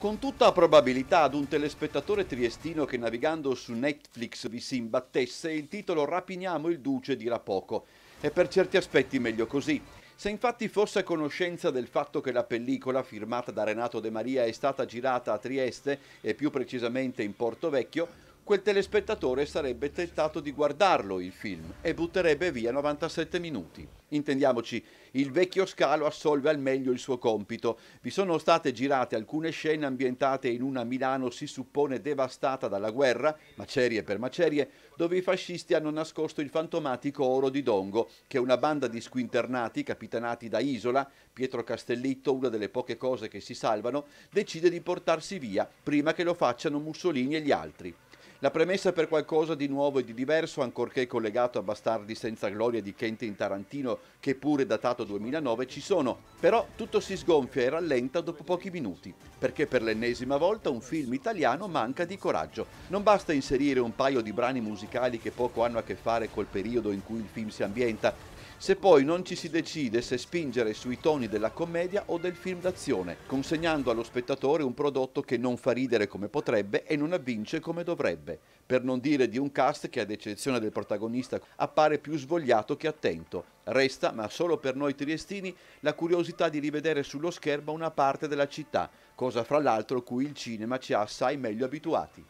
Con tutta probabilità ad un telespettatore triestino che navigando su Netflix vi si imbattesse, il titolo Rapiniamo il Duce dirà poco. E per certi aspetti meglio così. Se infatti fosse a conoscenza del fatto che la pellicola, firmata da Renato De Maria, è stata girata a Trieste e più precisamente in Porto Vecchio, quel telespettatore sarebbe tentato di guardarlo il film e butterebbe via 97 minuti. Intendiamoci, il vecchio scalo assolve al meglio il suo compito. Vi sono state girate alcune scene ambientate in una Milano si suppone devastata dalla guerra, macerie per macerie, dove i fascisti hanno nascosto il fantomatico Oro di Dongo, che una banda di squinternati capitanati da Isola, Pietro Castellitto, una delle poche cose che si salvano, decide di portarsi via prima che lo facciano Mussolini e gli altri. La premessa per qualcosa di nuovo e di diverso, ancorché collegato a Bastardi senza gloria di Kentin Tarantino, che pure datato 2009, ci sono. Però tutto si sgonfia e rallenta dopo pochi minuti, perché per l'ennesima volta un film italiano manca di coraggio. Non basta inserire un paio di brani musicali che poco hanno a che fare col periodo in cui il film si ambienta, se poi non ci si decide se spingere sui toni della commedia o del film d'azione, consegnando allo spettatore un prodotto che non fa ridere come potrebbe e non avvince come dovrebbe, per non dire di un cast che ad eccezione del protagonista appare più svogliato che attento. Resta, ma solo per noi triestini, la curiosità di rivedere sullo schermo una parte della città, cosa fra l'altro cui il cinema ci ha assai meglio abituati.